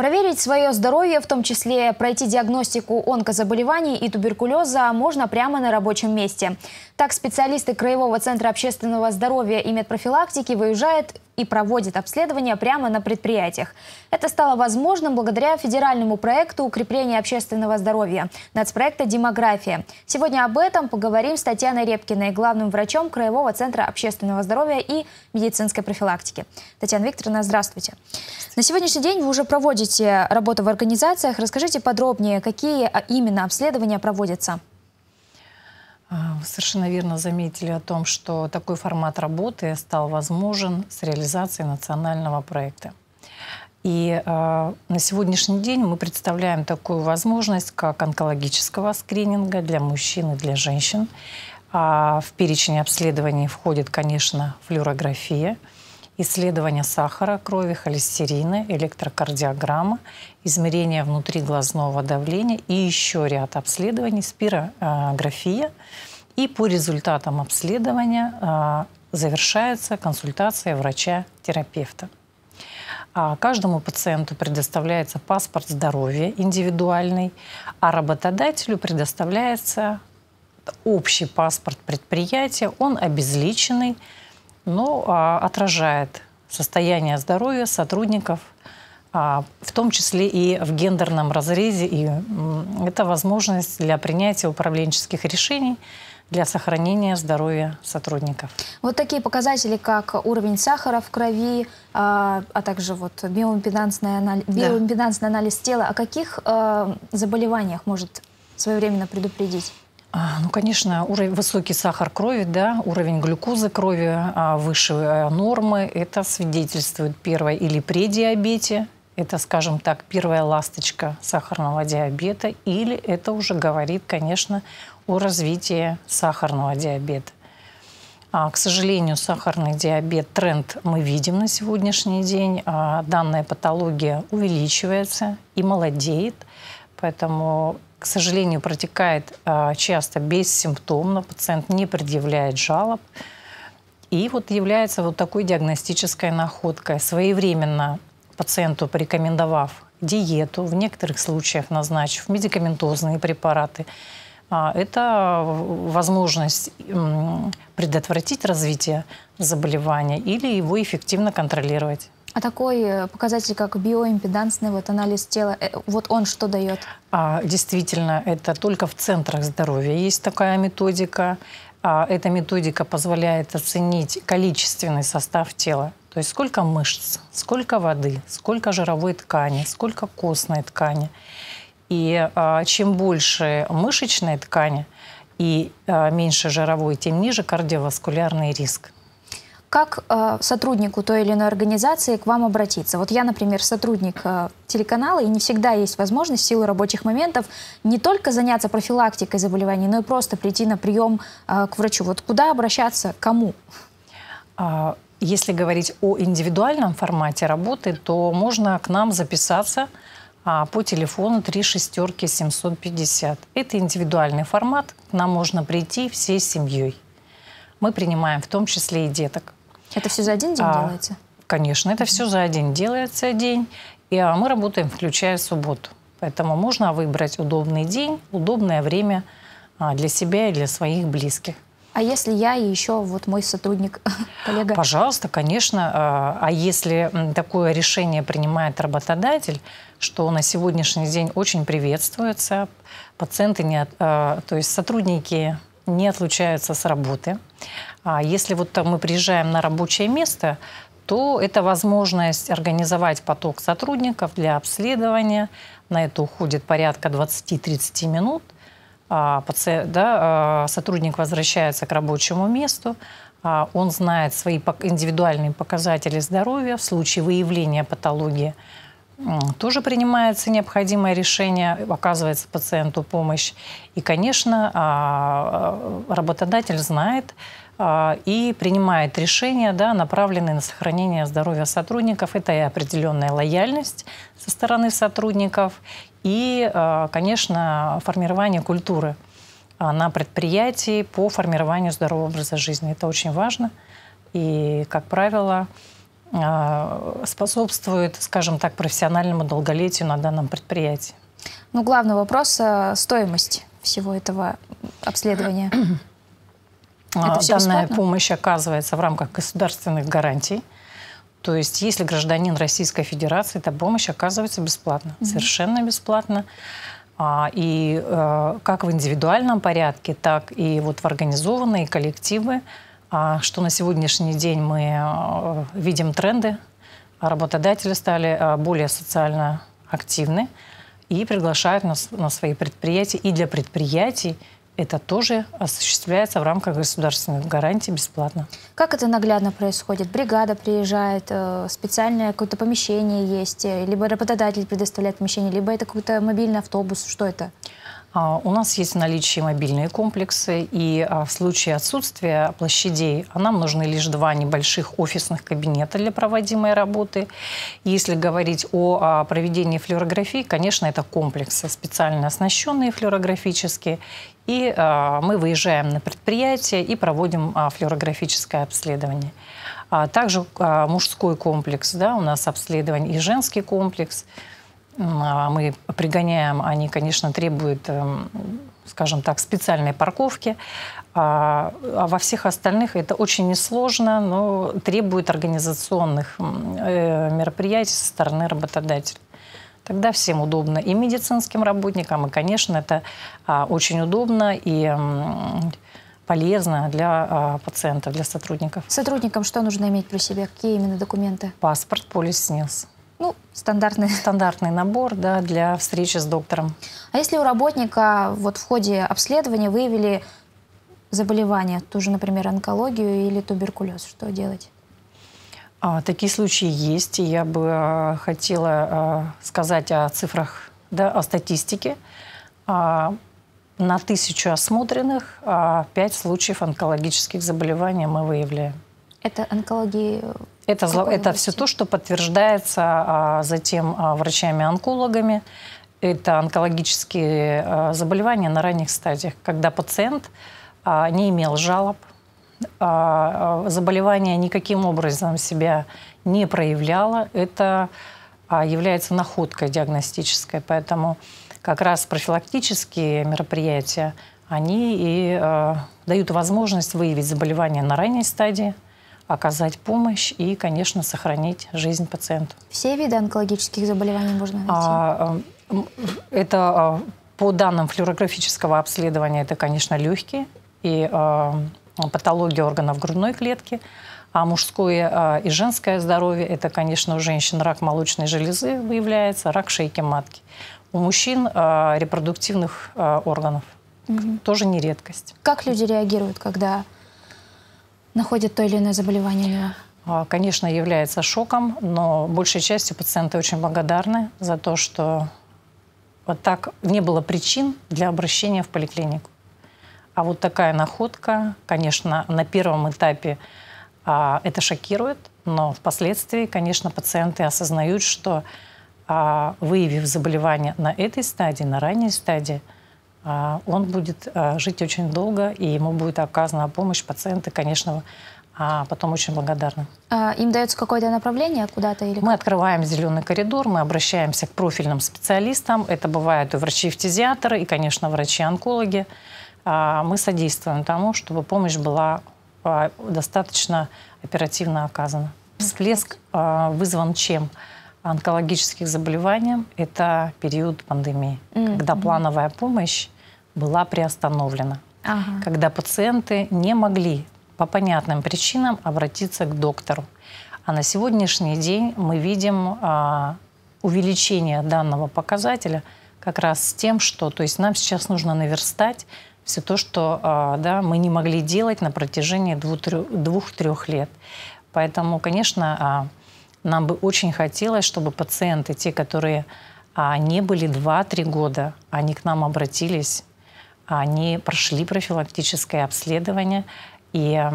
Проверить свое здоровье, в том числе пройти диагностику онкозаболеваний и туберкулеза, можно прямо на рабочем месте. Так специалисты Краевого центра общественного здоровья и медпрофилактики выезжают и проводит обследования прямо на предприятиях. Это стало возможным благодаря федеральному проекту укрепления общественного здоровья» нацпроекта «Демография». Сегодня об этом поговорим с Татьяной Репкиной, главным врачом Краевого центра общественного здоровья и медицинской профилактики. Татьяна Викторовна, здравствуйте. На сегодняшний день вы уже проводите работу в организациях. Расскажите подробнее, какие именно обследования проводятся? А, вы совершенно верно заметили о том, что такой формат работы стал возможен с реализацией национального проекта. И э, на сегодняшний день мы представляем такую возможность, как онкологического скрининга для мужчин и для женщин. А в перечень обследований входит, конечно, флюорография – исследование сахара крови, холестерина, электрокардиограмма, измерение внутриглазного давления и еще ряд обследований, спирография. И по результатам обследования а, завершается консультация врача-терапевта. А, каждому пациенту предоставляется паспорт здоровья индивидуальный, а работодателю предоставляется общий паспорт предприятия, он обезличенный, ну, а, отражает состояние здоровья сотрудников, а, в том числе и в гендерном разрезе. И это возможность для принятия управленческих решений для сохранения здоровья сотрудников. Вот такие показатели, как уровень сахара в крови, а, а также вот биоимпедансный, анализ, да. биоимпедансный анализ тела, о каких э, заболеваниях может своевременно предупредить? А, ну, конечно, уровень, высокий сахар крови, да, уровень глюкозы крови а, выше э, нормы, это свидетельствует первое или предиабете, это, скажем так, первая ласточка сахарного диабета, или это уже говорит, конечно, о развитии сахарного диабета. А, к сожалению, сахарный диабет, тренд мы видим на сегодняшний день. А данная патология увеличивается и молодеет, поэтому к сожалению, протекает а, часто бессимптомно, пациент не предъявляет жалоб. И вот является вот такой диагностической находкой. Своевременно пациенту порекомендовав диету, в некоторых случаях назначив медикаментозные препараты, а, это возможность предотвратить развитие заболевания или его эффективно контролировать. А такой э, показатель, как биоимпедансный вот анализ тела, э, вот он что дает? А, действительно, это только в центрах здоровья есть такая методика. А, эта методика позволяет оценить количественный состав тела. То есть сколько мышц, сколько воды, сколько жировой ткани, сколько костной ткани. И а, чем больше мышечной ткани и а, меньше жировой, тем ниже кардиоваскулярный риск как э, сотруднику той или иной организации к вам обратиться? Вот я, например, сотрудник э, телеканала, и не всегда есть возможность в силу рабочих моментов не только заняться профилактикой заболеваний, но и просто прийти на прием э, к врачу. Вот куда обращаться, кому? А, если говорить о индивидуальном формате работы, то можно к нам записаться а, по телефону 3 шестерки 750. Это индивидуальный формат, к нам можно прийти всей семьей. Мы принимаем в том числе и деток. Это все за один день а, делается? Конечно, это все за один делается день. И а мы работаем, включая субботу. Поэтому можно выбрать удобный день, удобное время а, для себя и для своих близких. А если я и еще вот мой сотрудник, коллега? Пожалуйста, конечно. А, а если такое решение принимает работодатель, что на сегодняшний день очень приветствуется, пациенты не, а, то есть сотрудники не отлучаются с работы. А если вот мы приезжаем на рабочее место, то это возможность организовать поток сотрудников для обследования. На это уходит порядка 20-30 минут. А, паци... да, а сотрудник возвращается к рабочему месту, а он знает свои индивидуальные показатели здоровья в случае выявления патологии – тоже принимается необходимое решение, оказывается пациенту помощь. И, конечно, а, а, работодатель знает а, и принимает решения, да, направленные на сохранение здоровья сотрудников. Это и определенная лояльность со стороны сотрудников, и, конечно, формирование культуры на предприятии по формированию здорового образа жизни. Это очень важно. И, как правило, Э, способствует, скажем так, профессиональному долголетию на данном предприятии? Ну, главный вопрос э, – стоимость всего этого обследования. Это а, Данная бесплатно? помощь оказывается в рамках государственных гарантий. То есть, если гражданин Российской Федерации, эта помощь оказывается бесплатно, mm -hmm. совершенно бесплатно. А, и э, как в индивидуальном порядке, так и вот в организованные коллективы а что на сегодняшний день мы э, видим тренды. Работодатели стали э, более социально активны и приглашают нас на свои предприятия. И для предприятий это тоже осуществляется в рамках государственных гарантий бесплатно. Как это наглядно происходит? Бригада приезжает, э, специальное какое-то помещение есть, либо работодатель предоставляет помещение, либо это какой-то мобильный автобус, что это? А, у нас есть в наличии мобильные комплексы, и а, в случае отсутствия площадей а нам нужны лишь два небольших офисных кабинета для проводимой работы. если говорить о проведении флюорографии, конечно, это комплексы, специально оснащенные флюорографически, и мы выезжаем на предприятие и проводим флюорографическое обследование. Также мужской комплекс, да, у нас обследование и женский комплекс – а мы пригоняем, они, конечно, требуют, эм, скажем так, специальной парковки. А, а во всех остальных это очень несложно, но требует организационных э, мероприятий со стороны работодателя. Тогда всем удобно и медицинским работникам, и, конечно, это а, очень удобно и полезно для пациентов, для сотрудников. Сотрудникам что нужно иметь при себе? Какие именно документы? Паспорт, полис СНИЛС. Ну, стандартный. Стандартный набор, да, для встречи с доктором. А если у работника вот в ходе обследования выявили заболевание, ту же, например, онкологию или туберкулез, что делать? А, такие случаи есть, и я бы а, хотела а, сказать о цифрах, да, о статистике. А, на тысячу осмотренных а, 5 случаев онкологических заболеваний мы выявляем. Это онкологии это, зло, это все то, что подтверждается а, затем а, врачами-онкологами. Это онкологические а, заболевания на ранних стадиях, когда пациент а, не имел жалоб, а, а, заболевание никаким образом себя не проявляло. Это а, является находкой диагностической. Поэтому как раз профилактические мероприятия, они и а, дают возможность выявить заболевание на ранней стадии – оказать помощь и, конечно, сохранить жизнь пациенту. Все виды онкологических заболеваний можно найти? А, э, это э, по данным флюорографического обследования, это, конечно, легкие и а, патология органов грудной клетки. А мужское а, и женское здоровье – это, конечно, у женщин рак молочной железы выявляется, рак шейки матки. У мужчин а, репродуктивных а, органов. Угу. Тоже не редкость. Как люди реагируют, когда находят то или иное заболевание у него? А, конечно, является шоком, но большей частью пациенты очень благодарны за то, что вот так не было причин для обращения в поликлинику. А вот такая находка, конечно, на первом этапе а, это шокирует, но впоследствии, конечно, пациенты осознают, что а, выявив заболевание на этой стадии, на ранней стадии – а, он будет а, жить очень долго, и ему будет оказана помощь. Пациенты, конечно, а потом очень благодарны. А им дается какое-то направление куда-то? Или... Мы открываем зеленый коридор, мы обращаемся к профильным специалистам. Это бывают и врачи-фтизиаторы, и, конечно, врачи-онкологи. А, мы содействуем тому, чтобы помощь была достаточно оперативно оказана. Всплеск вызван чем? онкологических заболеваниям – это период пандемии, mm -hmm. когда плановая помощь была приостановлена, ага. когда пациенты не могли по понятным причинам обратиться к доктору. А на сегодняшний день мы видим а, увеличение данного показателя как раз с тем, что то есть нам сейчас нужно наверстать все то, что а, да, мы не могли делать на протяжении двух-трех лет. Поэтому, конечно, а, нам бы очень хотелось, чтобы пациенты, те, которые а, не были 2-3 года, они к нам обратились, они прошли профилактическое обследование и а,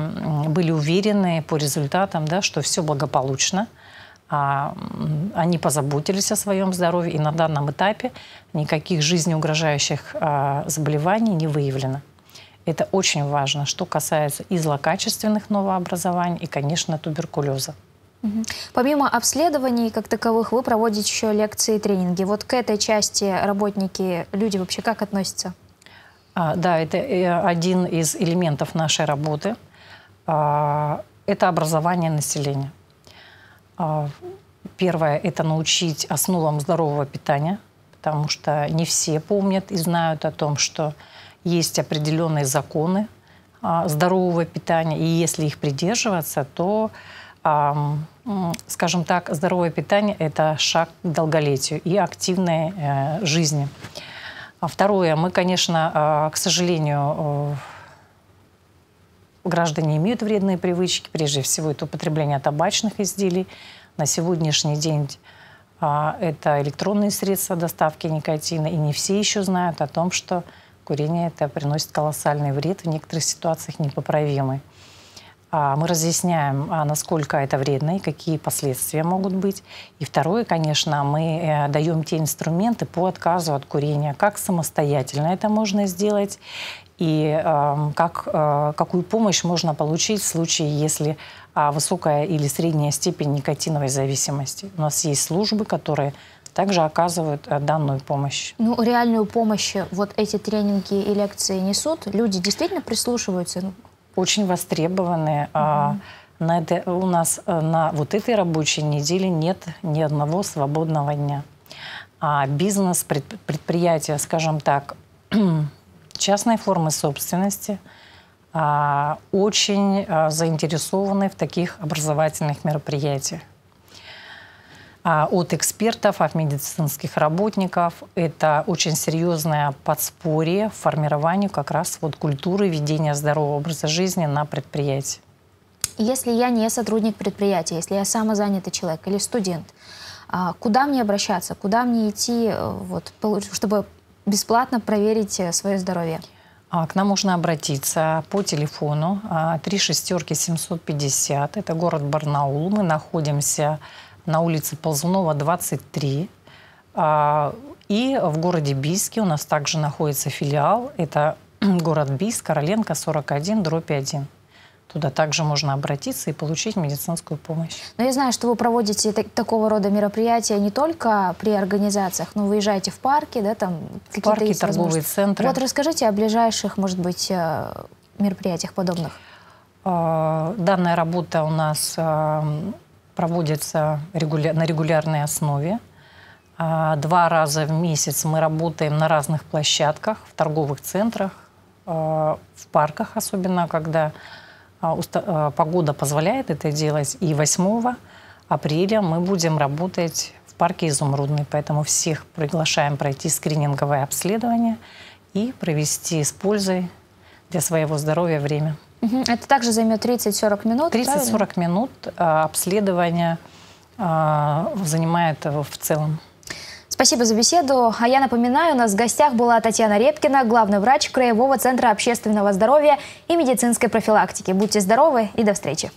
были уверены по результатам, да, что все благополучно, а, они позаботились о своем здоровье, и на данном этапе никаких жизнеугрожающих а, заболеваний не выявлено. Это очень важно, что касается и злокачественных новообразований, и, конечно, туберкулеза. Помимо обследований как таковых, вы проводите еще лекции и тренинги. Вот к этой части работники, люди вообще как относятся? А, да, это э, один из элементов нашей работы. А, это образование населения. А, первое – это научить основам здорового питания, потому что не все помнят и знают о том, что есть определенные законы а, здорового питания, и если их придерживаться, то скажем так, здоровое питание – это шаг к долголетию и активной э, жизни. А второе, мы, конечно, э, к сожалению, э, граждане имеют вредные привычки, прежде всего это употребление табачных изделий. На сегодняшний день э, это электронные средства доставки никотина, и не все еще знают о том, что курение это приносит колоссальный вред, в некоторых ситуациях непоправимый. А, мы разъясняем, а, насколько это вредно и какие последствия могут быть. И второе, конечно, мы э, даем те инструменты по отказу от курения, как самостоятельно это можно сделать и э, как, э, какую помощь можно получить в случае, если а, высокая или средняя степень никотиновой зависимости. У нас есть службы, которые также оказывают данную помощь. Ну, реальную помощь вот эти тренинги и лекции несут. Люди действительно прислушиваются ну, очень востребованы. Угу. А на это, у нас э, на вот этой рабочей неделе нет ни одного свободного дня. А бизнес, предприятия, скажем так, частной формы собственности а, очень а, заинтересованы в таких образовательных мероприятиях. А, от экспертов, от медицинских работников. Это очень серьезное подспорье в формировании как раз вот культуры ведения здорового образа жизни на предприятии. Если я не сотрудник предприятия, если я самозанятый человек или студент, а, куда мне обращаться, куда мне идти, э, вот, чтобы бесплатно проверить э, свое здоровье? А, к нам можно обратиться по телефону 3 шестерки 750. Это город Барнаул. Мы находимся на улице Ползунова, 23. А, и в городе Бийске у нас также находится филиал. Это город Бийск, Короленко, 41, дробь 1 туда также можно обратиться и получить медицинскую помощь. Но я знаю, что вы проводите так такого рода мероприятия не только при организациях, но выезжаете в парки, да, там в парки, есть торговые центры. Вот расскажите о ближайших, может быть, э, мероприятиях подобных. А, данная работа у нас проводится регуля... на регулярной основе. А, два раза в месяц мы работаем на разных площадках, в торговых центрах, а, в парках, особенно когда а, погода позволяет это делать. И 8 апреля мы будем работать в парке «Изумрудный», поэтому всех приглашаем пройти скрининговое обследование и провести с пользой для своего здоровья время. Это также займет 30-40 минут? 30-40 минут а, обследование а, занимает его в целом. Спасибо за беседу. А я напоминаю, у нас в гостях была Татьяна Репкина, главный врач Краевого центра общественного здоровья и медицинской профилактики. Будьте здоровы и до встречи.